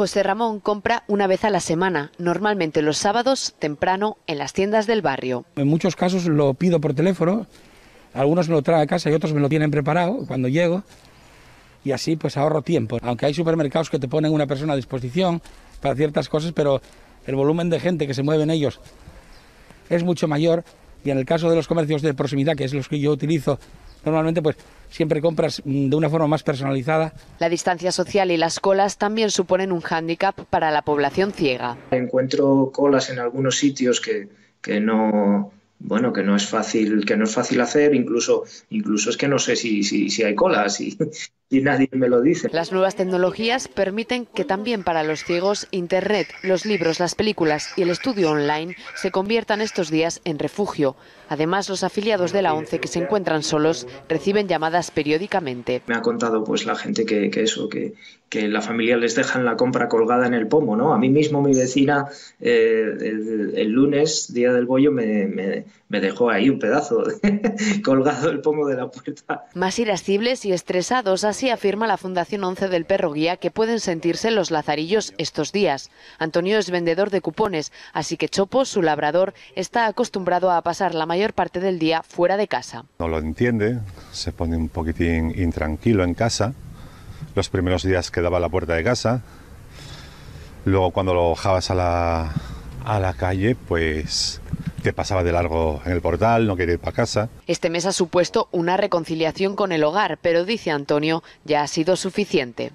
José Ramón compra una vez a la semana, normalmente los sábados temprano en las tiendas del barrio. En muchos casos lo pido por teléfono, algunos me lo traen a casa y otros me lo tienen preparado cuando llego y así pues ahorro tiempo. Aunque hay supermercados que te ponen una persona a disposición para ciertas cosas, pero el volumen de gente que se mueve en ellos es mucho mayor y en el caso de los comercios de proximidad, que es los que yo utilizo normalmente, pues siempre compras mm, de una forma más personalizada. La distancia social y las colas también suponen un hándicap para la población ciega. Encuentro colas en algunos sitios que, que no bueno, que no es fácil, que no es fácil hacer, incluso, incluso es que no sé si, si, si hay colas, y nadie me lo dice. Las nuevas tecnologías permiten que también para los ciegos Internet, los libros, las películas y el estudio online se conviertan estos días en refugio. Además, los afiliados de la ONCE que se encuentran solos reciben llamadas periódicamente. Me ha contado pues la gente que, eso, que, que la familia les dejan la compra colgada en el pomo, ¿no? A mí mismo mi vecina eh, el, lunes, día del bollo, me, me, dejó ahí un pedazo colgado el pomo de la puerta. Más irascibles y estresados así Así afirma la Fundación 11 del Perro Guía que pueden sentirse los lazarillos estos días. Antonio es vendedor de cupones, así que Chopo, su labrador, está acostumbrado a pasar la mayor parte del día fuera de casa. No lo entiende, se pone un poquitín intranquilo en casa. Los primeros días quedaba a la puerta de casa. Luego cuando lo bajabas a a la calle, pues te pasaba de largo en el portal, no quería ir para casa. Este mes ha supuesto una reconciliación con el hogar, pero dice Antonio, ya ha sido suficiente.